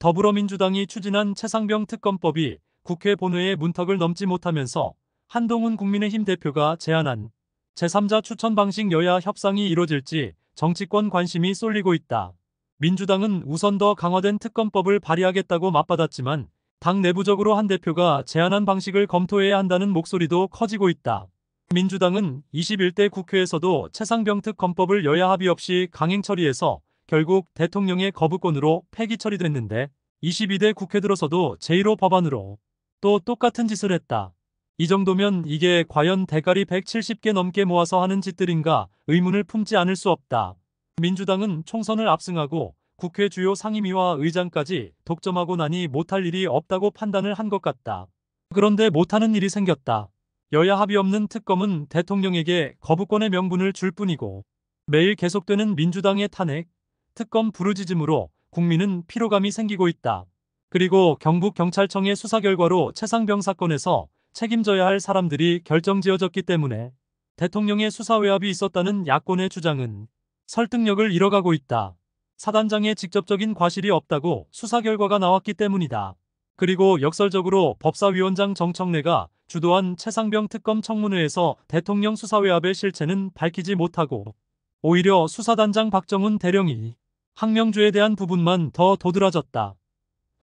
더불어민주당이 추진한 최상병 특검법이 국회 본회의 문턱을 넘지 못하면서 한동훈 국민의힘 대표가 제안한 제3자 추천 방식 여야 협상이 이뤄질지 정치권 관심이 쏠리고 있다. 민주당은 우선 더 강화된 특검법을 발의하겠다고 맞받았지만 당 내부적으로 한 대표가 제안한 방식을 검토해야 한다는 목소리도 커지고 있다. 민주당은 21대 국회에서도 최상병 특검법을 여야 합의 없이 강행 처리해서 결국 대통령의 거부권으로 폐기 처리됐는데 22대 국회 들어서도 제1호 법안으로 또 똑같은 짓을 했다. 이 정도면 이게 과연 대가리 170개 넘게 모아서 하는 짓들인가 의문을 품지 않을 수 없다. 민주당은 총선을 압승하고 국회 주요 상임위와 의장까지 독점하고 나니 못할 일이 없다고 판단을 한 것 같다. 그런데 못하는 일이 생겼다. 여야 합의 없는 특검은 대통령에게 거부권의 명분을 줄 뿐이고 매일 계속되는 민주당의 탄핵, 특검 부르짖음으로 국민은 피로감이 생기고 있다. 그리고 경북경찰청의 수사 결과로 최상병 사건에서 책임져야 할 사람들이 결정지어졌기 때문에 대통령의 수사 외압이 있었다는 야권의 주장은 설득력을 잃어가고 있다. 사단장의 직접적인 과실이 없다고 수사 결과가 나왔기 때문이다. 그리고 역설적으로 법사위원장 정청래가 주도한 최상병 특검 청문회에서 대통령 수사 외압의 실체는 밝히지 못하고 오히려 수사단장 박정훈 대령이 항명주에 대한 부분만 더 도드라졌다.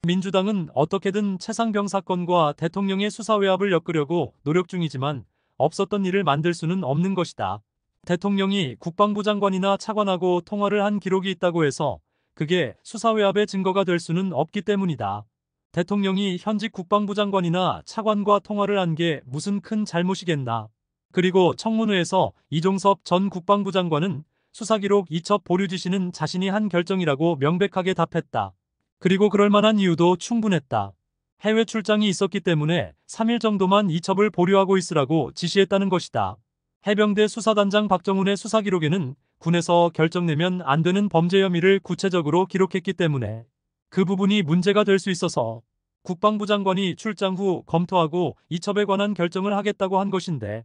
민주당은 어떻게든 최상병 사건과 대통령의 수사 외압을 엮으려고 노력 중이지만 없었던 일을 만들 수는 없는 것이다. 대통령이 국방부 장관이나 차관하고 통화를 한 기록이 있다고 해서 그게 수사 외압의 증거가 될 수는 없기 때문이다. 대통령이 현직 국방부 장관이나 차관과 통화를 한 게 무슨 큰 잘못이겠나. 그리고 청문회에서 이종섭 전 국방부 장관은 수사기록 2첩 보류지 시는 자신이 한 결정이라고 명백하게 답했다. 그리고 그럴만한 이유도 충분했다. 해외 출장이 있었기 때문에 3일 정도만 이첩을 보류하고 있으라고 지시했다는 것이다. 해병대 수사단장 박정훈의 수사기록에는 군에서 결정내면 안 되는 범죄 혐의를 구체적으로 기록했기 때문에 그 부분이 문제가 될 수 있어서 국방부 장관이 출장 후 검토하고 이첩에 관한 결정을 하겠다고 한 것인데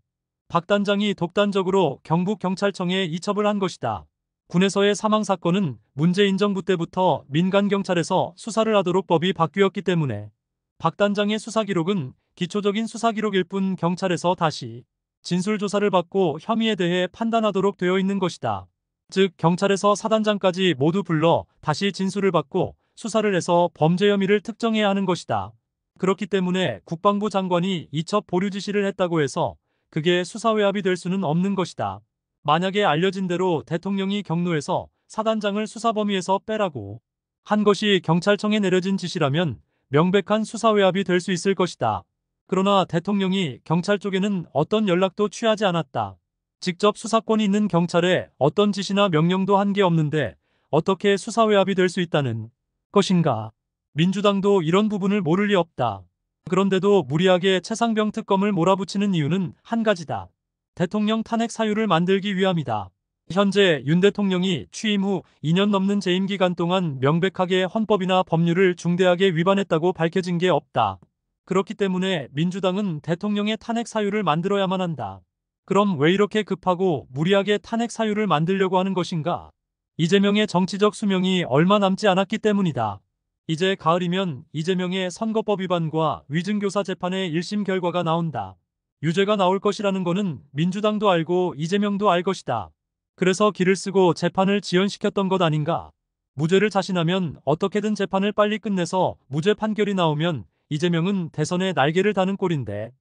박 단장이 독단적으로 경북경찰청에 이첩을 한 것이다. 군에서의 사망 사건은 문재인 정부 때부터 민간경찰에서 수사를 하도록 법이 바뀌었기 때문에 박 단장의 수사 기록은 기초적인 수사 기록일 뿐 경찰에서 다시 진술 조사를 받고 혐의에 대해 판단하도록 되어 있는 것이다. 즉 경찰에서 사단장까지 모두 불러 다시 진술을 받고 수사를 해서 범죄 혐의를 특정해야 하는 것이다. 그렇기 때문에 국방부 장관이 이첩 보류 지시를 했다고 해서 그게 수사외압이 될 수는 없는 것이다. 만약에 알려진 대로 대통령이 경로에서 사단장을 수사 범위에서 빼라고 한 것이 경찰청에 내려진 지시라면 명백한 수사외압이 될 수 있을 것이다. 그러나 대통령이 경찰 쪽에는 어떤 연락도 취하지 않았다. 직접 수사권이 있는 경찰에 어떤 지시나 명령도 한 게 없는데 어떻게 수사외압이 될 수 있다는 것인가. 민주당도 이런 부분을 모를 리 없다. 그런데도 무리하게 최상병 특검을 몰아붙이는 이유는 한 가지다. 대통령 탄핵 사유를 만들기 위함이다. 현재 윤 대통령이 취임 후 2년 넘는 재임 기간 동안 명백하게 헌법이나 법률을 중대하게 위반했다고 밝혀진 게 없다. 그렇기 때문에 민주당은 대통령의 탄핵 사유를 만들어야만 한다. 그럼 왜 이렇게 급하고 무리하게 탄핵 사유를 만들려고 하는 것인가? 이재명의 정치적 수명이 얼마 남지 않았기 때문이다. 이제 가을이면 이재명의 선거법 위반과 위증교사 재판의 1심 결과가 나온다. 유죄가 나올 것이라는 거는 민주당도 알고 이재명도 알 것이다. 그래서 길을 쓰고 재판을 지연시켰던 것 아닌가. 무죄를 자신하면 어떻게든 재판을 빨리 끝내서 무죄 판결이 나오면 이재명은 대선에 날개를 다는 꼴인데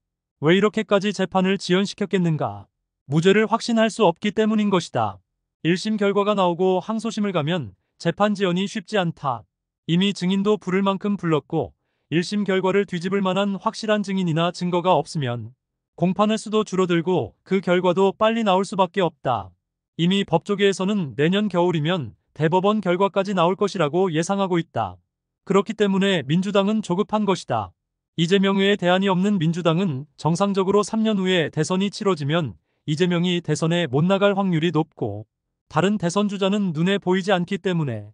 왜 이렇게까지 재판을 지연시켰겠는가. 무죄를 확신할 수 없기 때문인 것이다. 1심 결과가 나오고 항소심을 가면 재판 지연이 쉽지 않다. 이미 증인도 부를 만큼 불렀고 1심 결과를 뒤집을 만한 확실한 증인이나 증거가 없으면 공판의 수도 줄어들고 그 결과도 빨리 나올 수밖에 없다. 이미 법조계에서는 내년 겨울이면 대법원 결과까지 나올 것이라고 예상하고 있다. 그렇기 때문에 민주당은 조급한 것이다. 이재명 의 대안이 없는 민주당은 정상적으로 3년 후에 대선이 치러지면 이재명이 대선에 못 나갈 확률이 높고 다른 대선 주자는 눈에 보이지 않기 때문에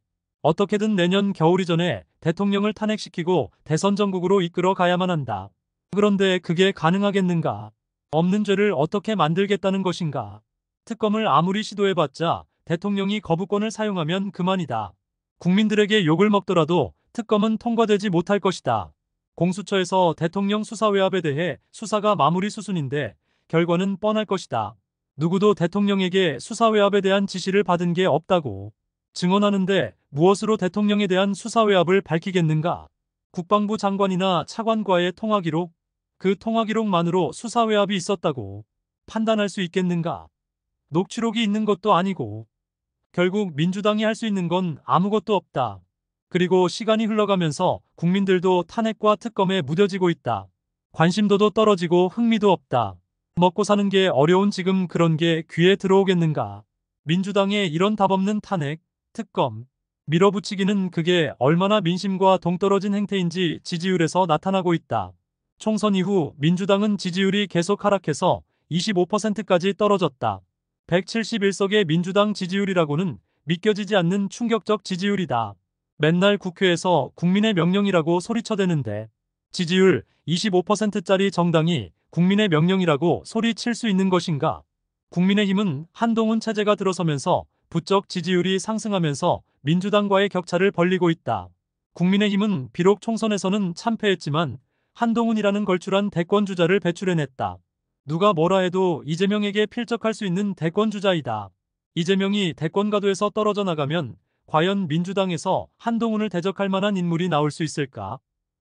어떻게든 내년 겨울이 전에 대통령을 탄핵시키고 대선 전국으로 이끌어 가야만 한다. 그런데 그게 가능하겠는가? 없는 죄를 어떻게 만들겠다는 것인가? 특검을 아무리 시도해봤자 대통령이 거부권을 사용하면 그만이다. 국민들에게 욕을 먹더라도 특검은 통과되지 못할 것이다. 공수처에서 대통령 수사 외압에 대해 수사가 마무리 수순인데 결과는 뻔할 것이다. 누구도 대통령에게 수사 외압에 대한 지시를 받은 게 없다고. 증언하는데 무엇으로 대통령에 대한 수사 외압을 밝히겠는가? 국방부 장관이나 차관과의 통화 기록, 그 통화 기록만으로 수사 외압이 있었다고 판단할 수 있겠는가? 녹취록이 있는 것도 아니고 결국 민주당이 할 수 있는 건 아무것도 없다. 그리고 시간이 흘러가면서 국민들도 탄핵과 특검에 무뎌지고 있다. 관심도도 떨어지고 흥미도 없다. 먹고 사는 게 어려운 지금 그런 게 귀에 들어오겠는가? 민주당의 이런 답없는 탄핵, 특검, 밀어붙이기는 그게 얼마나 민심과 동떨어진 행태인지 지지율에서 나타나고 있다. 총선 이후 민주당은 지지율이 계속 하락해서 25%까지 떨어졌다. 171석의 민주당 지지율이라고는 믿겨지지 않는 충격적 지지율이다. 맨날 국회에서 국민의 명령이라고 소리쳐대는데 지지율 25%짜리 정당이 국민의 명령이라고 소리칠 수 있는 것인가? 국민의힘은 한동훈 체제가 들어서면서 부쩍 지지율이 상승하면서 민주당과의 격차를 벌리고 있다. 국민의힘은 비록 총선에서는 참패했지만 한동훈이라는 걸출한 대권주자를 배출해냈다. 누가 뭐라 해도 이재명에게 필적할 수 있는 대권주자이다. 이재명이 대권가도에서 떨어져 나가면 과연 민주당에서 한동훈을 대적할 만한 인물이 나올 수 있을까?